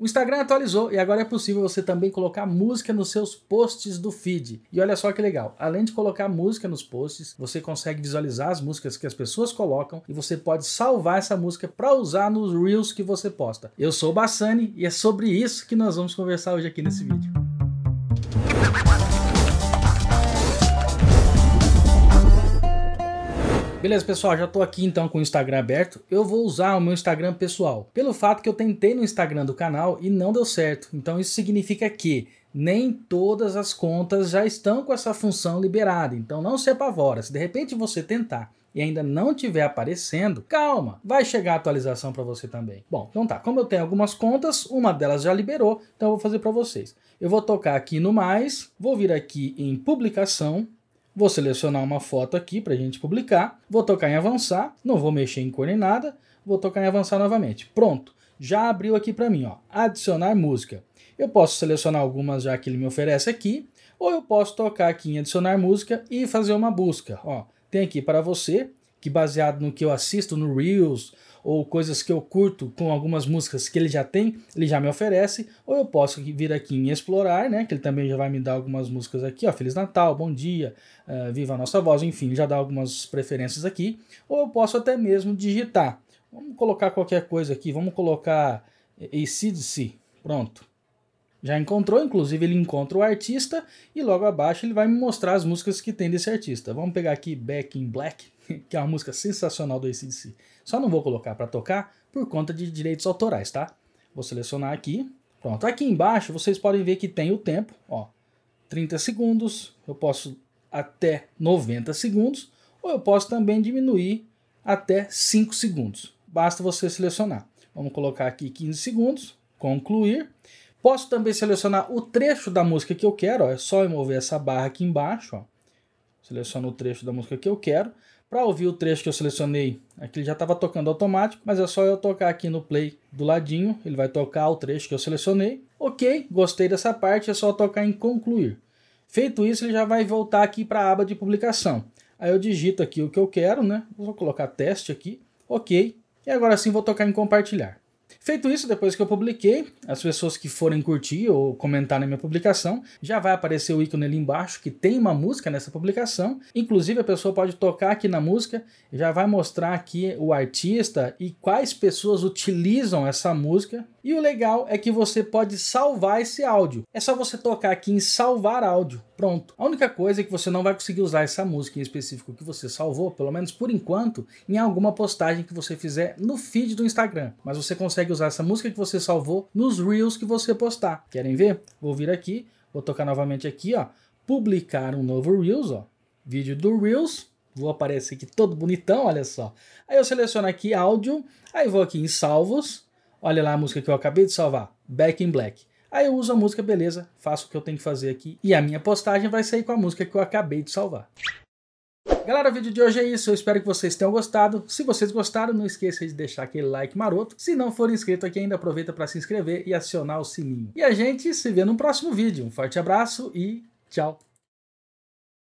O Instagram atualizou e agora é possível você também colocar música nos seus posts do feed. E olha só que legal, além de colocar música nos posts, você consegue visualizar as músicas que as pessoas colocam e você pode salvar essa música para usar nos reels que você posta. Eu sou o Bassani e é sobre isso que nós vamos conversar hoje aqui nesse vídeo. Beleza, pessoal, já estou aqui então com o Instagram aberto. Eu vou usar o meu Instagram pessoal, pelo fato que eu tentei no Instagram do canal e não deu certo. Então isso significa que nem todas as contas já estão com essa função liberada. Então não se apavora, se de repente você tentar e ainda não tiver aparecendo, calma, vai chegar a atualização para você também. Bom, então tá, como eu tenho algumas contas, uma delas já liberou, então eu vou fazer para vocês. Eu vou tocar aqui no mais, vou vir aqui em publicação, Vou selecionar uma foto aqui para a gente publicar, vou tocar em avançar, não vou mexer em cor nem nada, vou tocar em avançar novamente. Pronto, já abriu aqui para mim, ó, adicionar música. Eu posso selecionar algumas já que ele me oferece aqui, ou eu posso tocar aqui em adicionar música e fazer uma busca. Ó, tem aqui para você, que baseado no que eu assisto no Reels ou coisas que eu curto com algumas músicas que ele já tem, ele já me oferece, ou eu posso vir aqui em explorar, né, que ele também já vai me dar algumas músicas aqui, ó, Feliz Natal, Bom Dia, uh, Viva a Nossa Voz, enfim, já dá algumas preferências aqui, ou eu posso até mesmo digitar. Vamos colocar qualquer coisa aqui, vamos colocar ACDC, pronto. Já encontrou, inclusive ele encontra o artista e logo abaixo ele vai me mostrar as músicas que tem desse artista. Vamos pegar aqui Back in Black. que é uma música sensacional do ACDC. Só não vou colocar para tocar por conta de direitos autorais, tá? Vou selecionar aqui. Pronto, aqui embaixo vocês podem ver que tem o tempo, ó, 30 segundos, eu posso até 90 segundos, ou eu posso também diminuir até 5 segundos. Basta você selecionar. Vamos colocar aqui 15 segundos, concluir. Posso também selecionar o trecho da música que eu quero, ó, é só eu mover essa barra aqui embaixo, ó. Seleciono o trecho da música que eu quero. Para ouvir o trecho que eu selecionei, aqui ele já estava tocando automático, mas é só eu tocar aqui no play do ladinho, ele vai tocar o trecho que eu selecionei. Ok, gostei dessa parte, é só tocar em concluir. Feito isso, ele já vai voltar aqui para a aba de publicação. Aí eu digito aqui o que eu quero, né? Vou colocar teste aqui, ok. E agora sim vou tocar em compartilhar. Feito isso, depois que eu publiquei, as pessoas que forem curtir ou comentar na minha publicação, já vai aparecer o ícone ali embaixo que tem uma música nessa publicação. Inclusive, a pessoa pode tocar aqui na música, já vai mostrar aqui o artista e quais pessoas utilizam essa música e o legal é que você pode salvar esse áudio. É só você tocar aqui em salvar áudio. Pronto. A única coisa é que você não vai conseguir usar essa música em específico que você salvou, pelo menos por enquanto, em alguma postagem que você fizer no feed do Instagram. Mas você consegue usar essa música que você salvou nos Reels que você postar. Querem ver? Vou vir aqui, vou tocar novamente aqui, ó. Publicar um novo Reels, ó. Vídeo do Reels. Vou aparecer aqui todo bonitão, olha só. Aí eu seleciono aqui áudio, aí vou aqui em salvos, olha lá a música que eu acabei de salvar, Back in Black. Aí eu uso a música, beleza, faço o que eu tenho que fazer aqui e a minha postagem vai sair com a música que eu acabei de salvar. Galera, o vídeo de hoje é isso, eu espero que vocês tenham gostado. Se vocês gostaram, não esqueça de deixar aquele like maroto. Se não for inscrito aqui ainda, aproveita para se inscrever e acionar o sininho. E a gente se vê no próximo vídeo. Um forte abraço e tchau!